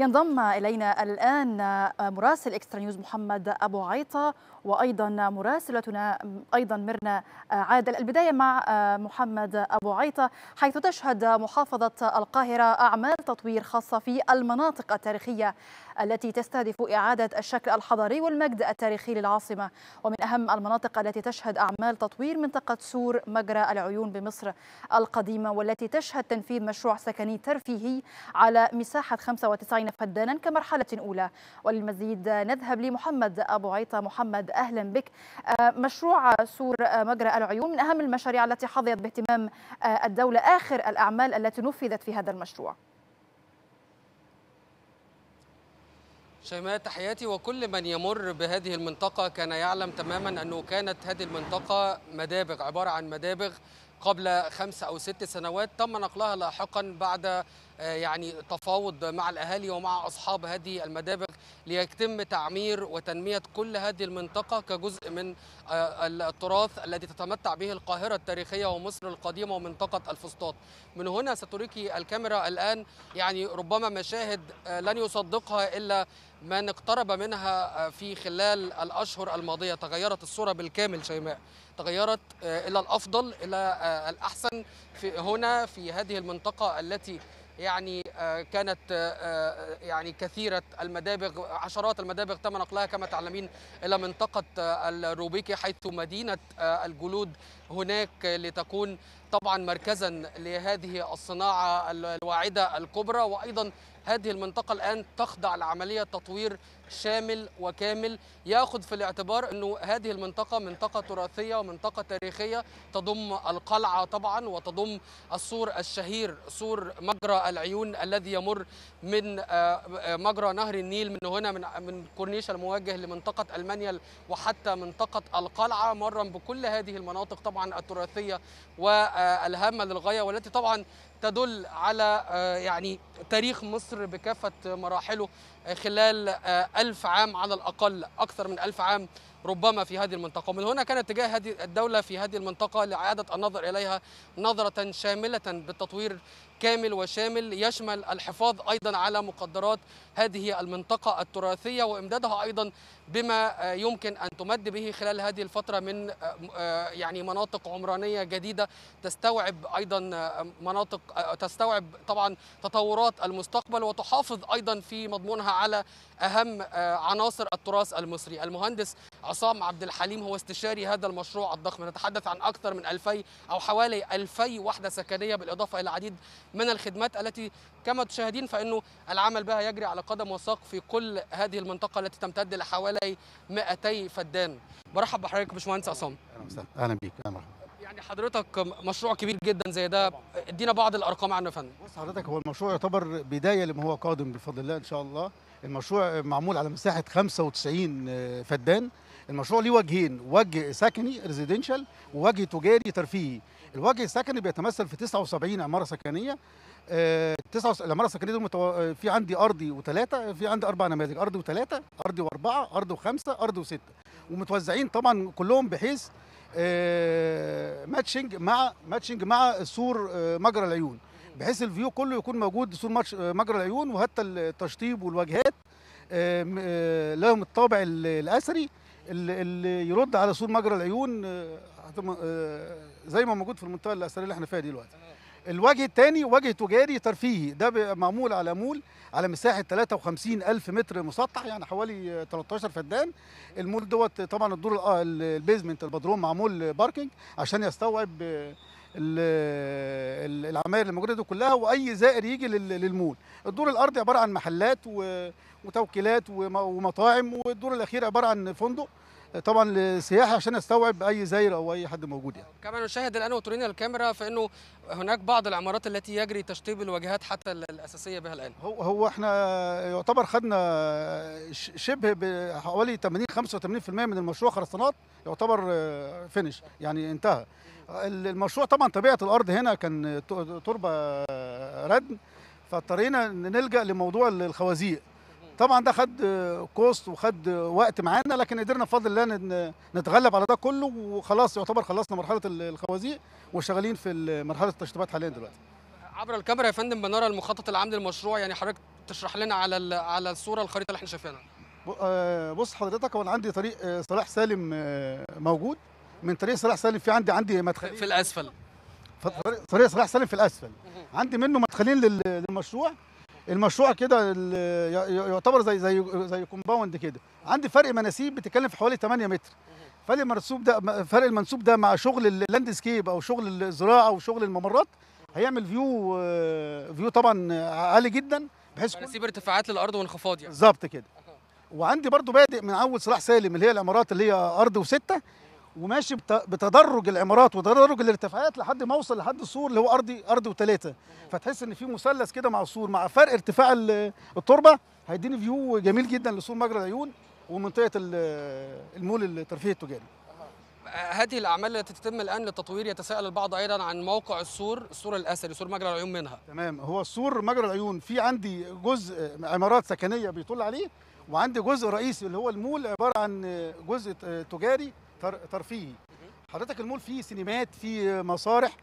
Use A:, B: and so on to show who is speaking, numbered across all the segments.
A: ينضم إلينا الآن آه، مراسل إكسترا نيوز محمد أبو عيطة وأيضا مراسلتنا أيضا مرنا آه، عادل البداية مع آه، محمد أبو عيطة حيث تشهد محافظة القاهرة أعمال تطوير خاصة في المناطق التاريخية التي تستهدف إعادة الشكل الحضاري والمجد التاريخي للعاصمة ومن أهم المناطق التي تشهد أعمال تطوير منطقة سور مجرى العيون بمصر القديمة والتي تشهد تنفيذ مشروع سكني ترفيهي على مساحة 95 فدانا كمرحلة أولى وللمزيد نذهب لمحمد أبو عيطة محمد أهلا بك آه، مشروع سور آه، مجرى العيون من أهم المشاريع التي حظيت باهتمام آه، الدولة آخر الأعمال التي نفذت في هذا المشروع
B: شيماء تحياتي وكل من يمر بهذه المنطقة كان يعلم تماما أنه كانت هذه المنطقة مدابغ عبارة عن مدابغ قبل خمس أو ست سنوات تم نقلها لاحقا بعد آه، يعني تفاوض مع الأهالي ومع أصحاب هذه المدابغ ليتم تعمير وتنمية كل هذه المنطقة كجزء من آه، التراث الذي تتمتع به القاهرة التاريخية ومصر القديمة ومنطقة الفسطاط من هنا ستريكي الكاميرا الآن يعني ربما مشاهد آه، لن يصدقها إلا من اقترب منها في خلال الأشهر الماضية تغيرت الصورة بالكامل شيماء تغيرت آه، إلى الأفضل إلى آه، الأحسن في هنا في هذه المنطقة التي يعني آه، كانت يعني كثيرة المدابغ عشرات المدابغ تم نقلها كما تعلمين إلى منطقة الروبيكي حيث مدينة الجلود هناك لتكون طبعا مركزا لهذه الصناعة الواعدة الكبرى وأيضا هذه المنطقة الآن تخضع لعملية تطوير شامل وكامل ياخذ في الاعتبار أنه هذه المنطقة منطقة تراثية ومنطقة تاريخية تضم القلعة طبعا وتضم السور الشهير سور مجرى العيون الذي يمر من آه، مجرى نهر النيل من هنا من من كورنيش المواجه لمنطقة المنيل وحتى منطقة القلعة مرا بكل هذه المناطق طبعا طبعا التراثيه والهامه للغايه والتي طبعا تدل على آه، يعني تاريخ مصر بكافة مراحله آه، خلال آه، ألف عام على الأقل أكثر من ألف عام ربما في هذه المنطقة ومن هنا كان اتجاه هذه الدولة في هذه المنطقة لإعادة النظر إليها نظرة شاملة بالتطوير كامل وشامل يشمل الحفاظ أيضا على مقدرات هذه المنطقة التراثية وإمدادها أيضا بما يمكن أن تمد به خلال هذه الفترة من يعني مناطق عمرانية جديدة تستوعب أيضا مناطق تستوعب طبعا تطورات المستقبل وتحافظ ايضا في مضمونها على اهم آه، عناصر التراث المصري المهندس عصام عبد الحليم هو استشاري هذا المشروع الضخم نتحدث عن اكثر من 2000 او حوالي 2000 وحده سكنيه بالاضافه الى العديد من الخدمات التي كما تشاهدين فانه العمل بها يجري على قدم وساق في كل هذه المنطقه التي تمتد لحوالي 200 فدان برحب بحضرتك باشمهندس عصام اهلا وسهلا
C: اهلا بيك اهلا
B: يعني حضرتك مشروع كبير جدا زي ده ادينا بعض الارقام عنه يا فندم
C: بص حضرتك هو المشروع يعتبر بدايه لما هو قادم بفضل الله ان شاء الله المشروع معمول على مساحه 95 آه، فدان المشروع ليه وجهين وجه سكني ريزيدنشال ووجه تجاري ترفيهي الوجه السكني بيتمثل في 79 عماره سكنيه آه، تسعة العماره السكنيه دي متو... آه، في عندي ارضي وثلاثه في عندي اربع نماذج ارضي وثلاثه ارضي واربعه ارضي وخمسه ارضي وسته ومتوزعين طبعا كلهم بحيث ماتشنج مع ماتشنج مع سور آه، مجرى العيون بحيث الفيو كله يكون موجود سور آه، مجرى العيون وحتى التشطيب والواجهات آه، لهم الطابع الاثري اللي يرد على سور مجرى العيون زي ما موجود في المنطقه الاثريه اللي احنا فيها دلوقتي الوجه الثاني وجه تجاري ترفيهي ده معمول على مول على مساحه 53 ألف متر مسطح يعني حوالي 13 فدان المول دوت طبعا الدور آه، البيزمنت البدروم معمول باركينج عشان يستوعب العماير اللي موجوده دي كلها واي زائر يجي للمول الدور الارضي عباره عن محلات وتوكيلات ومطاعم والدور الاخير عباره عن فندق طبعا للسياحه عشان يستوعب اي زاير او اي حد موجود يعني.
B: كما نشاهد الان وترينا الكاميرا فانه هناك بعض العمارات التي يجري تشطيب الواجهات حتى الاساسيه بها الان. هو
C: هو احنا يعتبر خدنا شبه حوالي 80 85% من المشروع خرسانات يعتبر فينش يعني انتهى. المشروع طبعا طبيعه الارض هنا كان تربه ردن فاضطرينا نلجا لموضوع الخوازيق طبعا ده خد كوست وخد وقت معانا لكن قدرنا بفضل الله نتغلب على ده كله وخلاص يعتبر خلصنا مرحله الخوازيق وشغالين في مرحله التشطيبات حاليا دلوقتي
B: عبر الكاميرا يا فندم بنرى المخطط العام للمشروع يعني حضرتك تشرح لنا على على الصوره الخريطه اللي احنا شايفينها
C: آه، بص حضرتك هو انا عندي طريق صلاح آه، سالم آه، موجود من طريق صلاح سالم في عندي عندي مدخلين في الاسفل طريق صلاح سالم في الاسفل عندي منه مدخلين للمشروع المشروع كده يعتبر زي زي زي كومباوند كده عندي فرق مناسيب بتتكلم في حوالي 8 متر فرق المنسوب ده فرق المنسوب ده مع شغل اللاندسكيب او شغل الزراعه وشغل الممرات هيعمل فيو فيو آه، طبعا عالي جدا بحيث
B: مناسيب ارتفاعات للارض وانخفاض يعني بالظبط
C: كده وعندي برضو بادئ من اول صلاح سالم اللي هي العمارات اللي هي ارض وسته وماشي بتدرج العمارات وتدرج الارتفاعات لحد ما اوصل لحد السور اللي هو ارضي ارض وثلاثه فتحس ان في مثلث كده مع السور مع فرق ارتفاع التربه هيديني فيو جميل جدا لسور مجرى العيون ومنطقه المول الترفيهي التجاري
B: هذه الاعمال التي تتم الان للتطوير يتساءل البعض ايضا عن موقع السور السور الاثري سور مجرى العيون منها تمام
C: هو السور مجرى العيون في عندي جزء عمارات سكنيه بيطل عليه وعندي جزء رئيسي اللي هو المول عباره عن جزء تجاري ترفيهي حضرتك المول فيه سينمات فيه مسارح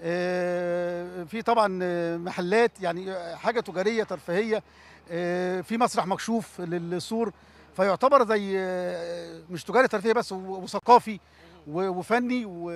C: آه، في طبعا محلات يعني حاجه تجاريه ترفيهيه آه، في مسرح مكشوف للسور فيعتبر زي آه، مش تجاري ترفيهي بس وثقافي وفني و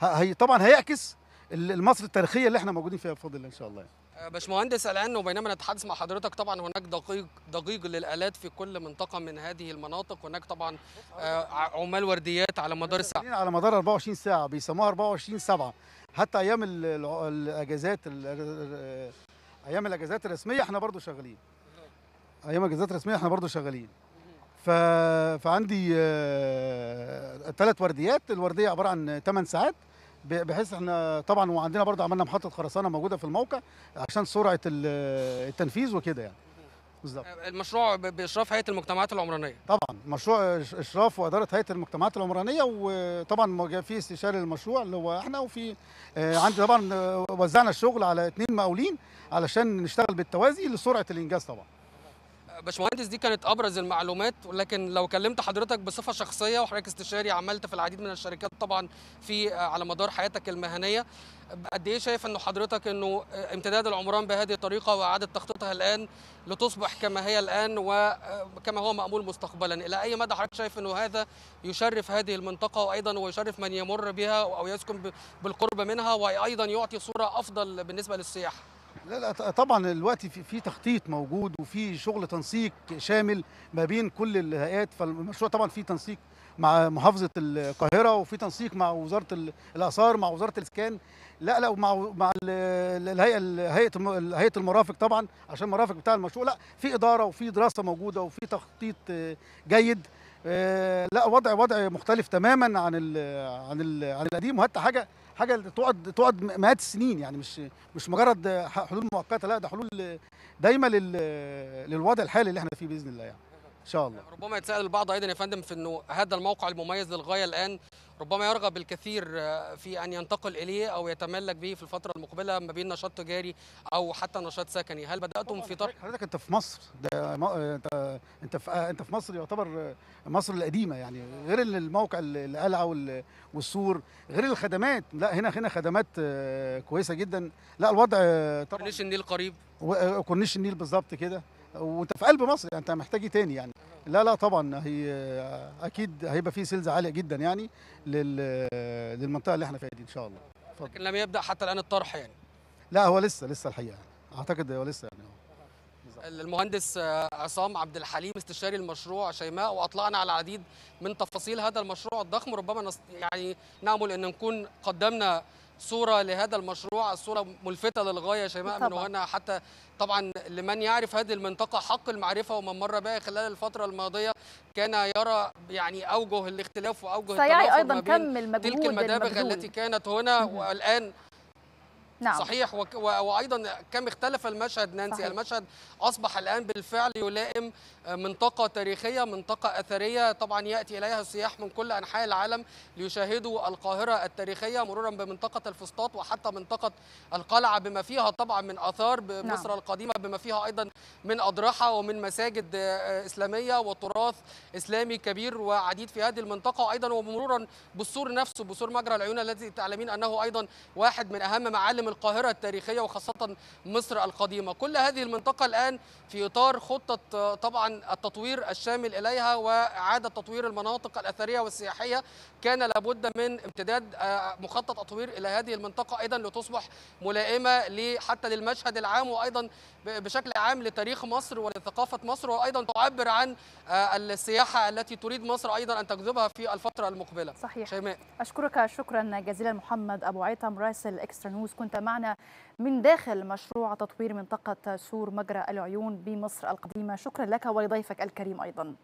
C: هي طبعا هيعكس المصر التاريخيه اللي احنا موجودين فيها بفضل الله ان شاء الله
B: باشمهندس الان وبينما نتحدث مع حضرتك طبعا هناك دقيق دقيق للالات في كل منطقه من هذه المناطق هناك طبعا آه، عمال ورديات على مدار الساعه
C: على مدار 24 ساعه بيسموها 24 7 حتى ايام الاجازات ايام الاجازات الرسميه احنا برضو شغالين ايام الاجازات الرسميه احنا برضو شغالين ف... فعندي ثلاث آه، ورديات الورديه عباره عن 8 ساعات بحيث احنا طبعا وعندنا برضه عملنا محطه خرسانه موجوده في الموقع عشان سرعه التنفيذ وكده يعني بالظبط
B: المشروع باشراف هيئه المجتمعات العمرانيه
C: طبعا مشروع اشراف واداره هيئه المجتمعات العمرانيه وطبعا في استشاري للمشروع اللي هو احنا وفي آه، عندي طبعا آه، وزعنا الشغل على اثنين مقاولين علشان نشتغل بالتوازي لسرعه الانجاز طبعا
B: باشمهندس دي كانت ابرز المعلومات ولكن لو كلمت حضرتك بصفه شخصيه وحضرتك استشاري عملت في العديد من الشركات طبعا في آه، على مدار حياتك المهنيه قد ايه شايف انه حضرتك انه آه، امتداد العمران بهذه الطريقه واعاده تخطيطها الان لتصبح كما هي الان وكما آه، هو مامول مستقبلا الى اي مدى حضرتك شايف انه هذا يشرف هذه المنطقه وايضا ويشرف من يمر بها او يسكن بالقرب منها وايضا يعطي صوره افضل بالنسبه للسياحه
C: لا لا طبعا الوقت في, في تخطيط موجود وفي شغل تنسيق شامل ما بين كل الهيئات فالمشروع طبعا في تنسيق مع محافظه القاهره وفي تنسيق مع وزاره الاثار مع وزاره الاسكان لا لا ومع مع الهيئه هيئه هيئه المرافق طبعا عشان المرافق بتاع المشروع لا في اداره وفي دراسه موجوده وفي تخطيط جيد آه، لا وضع وضع مختلف تماما عن الـ عن الـ عن القديم وحتى حاجه حاجه تقعد تقعد مئات السنين يعني مش مش مجرد حلول مؤقته لا ده حلول دايمه للوضع الحالي اللي احنا فيه باذن الله يعني شاء الله
B: ربما يتساءل البعض ايضا يا فندم في انه هذا الموقع المميز للغايه الان ربما يرغب الكثير آه، في ان ينتقل اليه او يتملك به في الفتره المقبله ما بين نشاط تجاري او حتى نشاط سكني هل بداتم في طرح
C: حضرتك انت في مصر ده آه، انت انت في آه، انت في مصر يعتبر مصر القديمه يعني غير الموقع القلعه والسور غير الخدمات لا هنا هنا خدمات كويسه جدا لا الوضع طبعا
B: كورنيش النيل قريب
C: كورنيش النيل بالظبط كده وانت في قلب مصر يعني انت محتاج ايه تاني يعني لا لا طبعا هي اكيد هيبقى في سيلز عاليه جدا يعني للمنطقه اللي احنا فيها دي ان شاء الله
B: فضل. لكن لم يبدا حتى الان الطرح يعني
C: لا هو لسه لسه الحقيقه يعني. اعتقد هو لسه يعني
B: المهندس آه، عصام عبد الحليم استشاري المشروع شيماء واطلعنا على العديد من تفاصيل هذا المشروع الضخم ربما يعني نامل ان نكون قدمنا صوره لهذا المشروع الصوره ملفته للغايه شيماء من وهنا حتى طبعا لمن يعرف هذه المنطقه حق المعرفه ومن مر بها خلال الفتره الماضيه كان يرى يعني اوجه الاختلاف واوجه التنافر ايضا كم المجهود تلك المدابغ التي كانت هنا والان نعم. صحيح و... و... وايضا كم اختلف المشهد نانسي صحيح. المشهد اصبح الان بالفعل يلائم آه، منطقه تاريخيه منطقه اثريه طبعا ياتي اليها السياح من كل انحاء العالم ليشاهدوا القاهره التاريخيه مرورا بمنطقه الفسطاط وحتى منطقه القلعه بما فيها طبعا من اثار نعم. مصر نعم. القديمه بما فيها ايضا من اضرحه ومن مساجد آه، اسلاميه وتراث اسلامي كبير وعديد في هذه المنطقه وايضا ومرورا بالسور نفسه بسور مجرى العيون الذي تعلمين انه ايضا واحد من اهم معالم القاهرة التاريخية وخاصة مصر القديمة كل هذه المنطقة الآن في إطار خطة طبعا التطوير الشامل إليها وإعادة تطوير المناطق الأثرية والسياحية كان لابد من امتداد آه، مخطط تطوير إلى هذه المنطقة أيضا لتصبح ملائمة حتى للمشهد العام وأيضا بشكل عام لتاريخ مصر ولثقافة مصر وأيضا تعبر عن آه، السياحة التي تريد مصر أيضا أن تجذبها في الفترة المقبلة صحيح شيماء
A: أشكرك شكرا جزيلا محمد أبو عيطة راسل إكسترا نيوز كنت معنا من داخل مشروع تطوير منطقة سور مجرى العيون بمصر القديمة شكرا لك ولضيفك الكريم أيضا